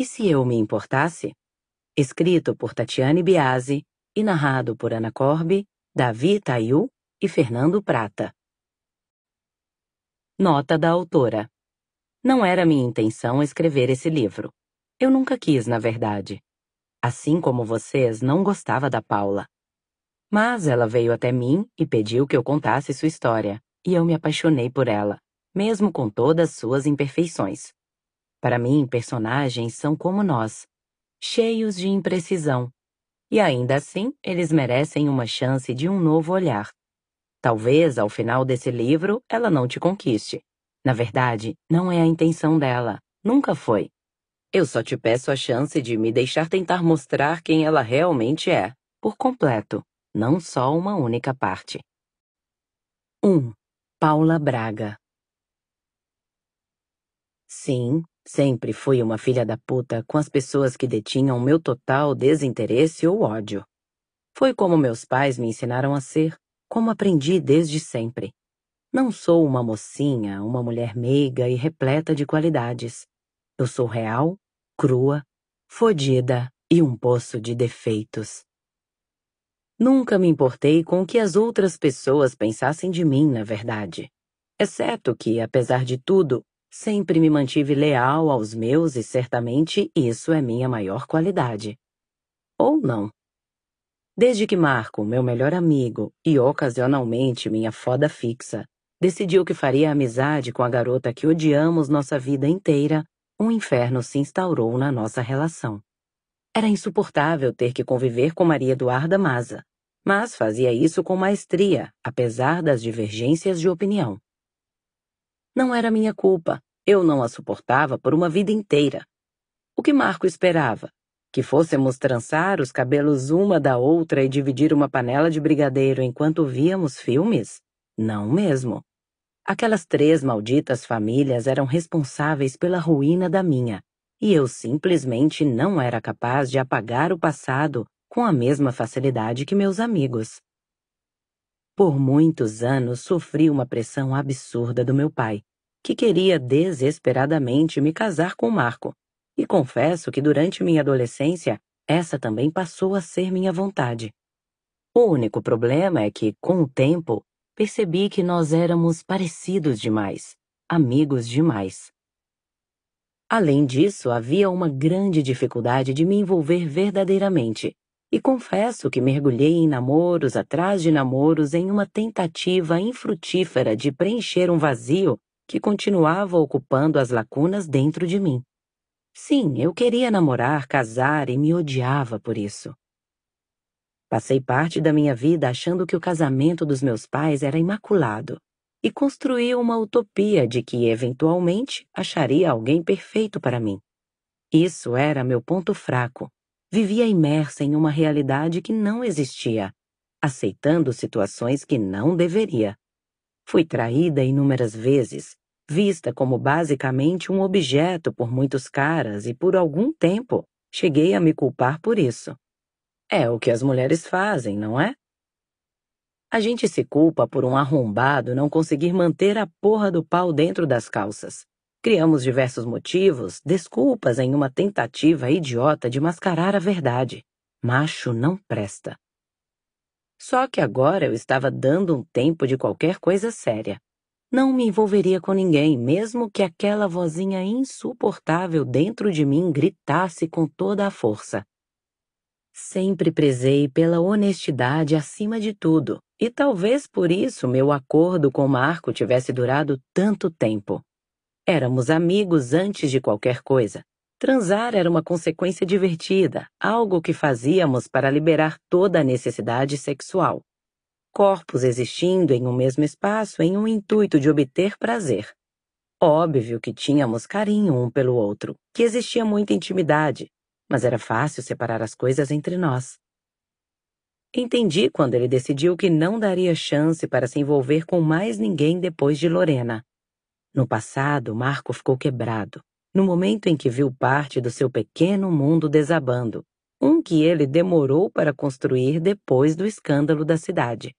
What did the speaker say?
E se eu me importasse? Escrito por Tatiane Biasi e narrado por Ana Corbi, Davi Itaiu e Fernando Prata. Nota da autora. Não era minha intenção escrever esse livro. Eu nunca quis, na verdade. Assim como vocês, não gostava da Paula. Mas ela veio até mim e pediu que eu contasse sua história, e eu me apaixonei por ela, mesmo com todas suas imperfeições. Para mim, personagens são como nós, cheios de imprecisão. E ainda assim, eles merecem uma chance de um novo olhar. Talvez, ao final desse livro, ela não te conquiste. Na verdade, não é a intenção dela. Nunca foi. Eu só te peço a chance de me deixar tentar mostrar quem ela realmente é, por completo, não só uma única parte. 1. Um, Paula Braga Sim, Sempre fui uma filha da puta com as pessoas que detinham meu total desinteresse ou ódio. Foi como meus pais me ensinaram a ser, como aprendi desde sempre. Não sou uma mocinha, uma mulher meiga e repleta de qualidades. Eu sou real, crua, fodida e um poço de defeitos. Nunca me importei com o que as outras pessoas pensassem de mim, na verdade. Exceto que, apesar de tudo, Sempre me mantive leal aos meus e certamente isso é minha maior qualidade. Ou não. Desde que Marco, meu melhor amigo e ocasionalmente minha foda fixa, decidiu que faria amizade com a garota que odiamos nossa vida inteira, um inferno se instaurou na nossa relação. Era insuportável ter que conviver com Maria Eduarda Maza, mas fazia isso com maestria, apesar das divergências de opinião. Não era minha culpa. Eu não a suportava por uma vida inteira. O que Marco esperava? Que fôssemos trançar os cabelos uma da outra e dividir uma panela de brigadeiro enquanto víamos filmes? Não mesmo. Aquelas três malditas famílias eram responsáveis pela ruína da minha, e eu simplesmente não era capaz de apagar o passado com a mesma facilidade que meus amigos. Por muitos anos sofri uma pressão absurda do meu pai, que queria desesperadamente me casar com Marco. E confesso que durante minha adolescência, essa também passou a ser minha vontade. O único problema é que, com o tempo, percebi que nós éramos parecidos demais, amigos demais. Além disso, havia uma grande dificuldade de me envolver verdadeiramente, e confesso que mergulhei em namoros atrás de namoros em uma tentativa infrutífera de preencher um vazio que continuava ocupando as lacunas dentro de mim. Sim, eu queria namorar, casar e me odiava por isso. Passei parte da minha vida achando que o casamento dos meus pais era imaculado e construí uma utopia de que, eventualmente, acharia alguém perfeito para mim. Isso era meu ponto fraco, vivia imersa em uma realidade que não existia, aceitando situações que não deveria. Fui traída inúmeras vezes, vista como basicamente um objeto por muitos caras e por algum tempo cheguei a me culpar por isso. É o que as mulheres fazem, não é? A gente se culpa por um arrombado não conseguir manter a porra do pau dentro das calças. Criamos diversos motivos, desculpas em uma tentativa idiota de mascarar a verdade. Macho não presta. Só que agora eu estava dando um tempo de qualquer coisa séria. Não me envolveria com ninguém, mesmo que aquela vozinha insuportável dentro de mim gritasse com toda a força. Sempre prezei pela honestidade acima de tudo, e talvez por isso meu acordo com Marco tivesse durado tanto tempo. Éramos amigos antes de qualquer coisa. Transar era uma consequência divertida, algo que fazíamos para liberar toda a necessidade sexual. Corpos existindo em um mesmo espaço em um intuito de obter prazer. Óbvio que tínhamos carinho um pelo outro, que existia muita intimidade, mas era fácil separar as coisas entre nós. Entendi quando ele decidiu que não daria chance para se envolver com mais ninguém depois de Lorena. No passado, Marco ficou quebrado, no momento em que viu parte do seu pequeno mundo desabando, um que ele demorou para construir depois do escândalo da cidade.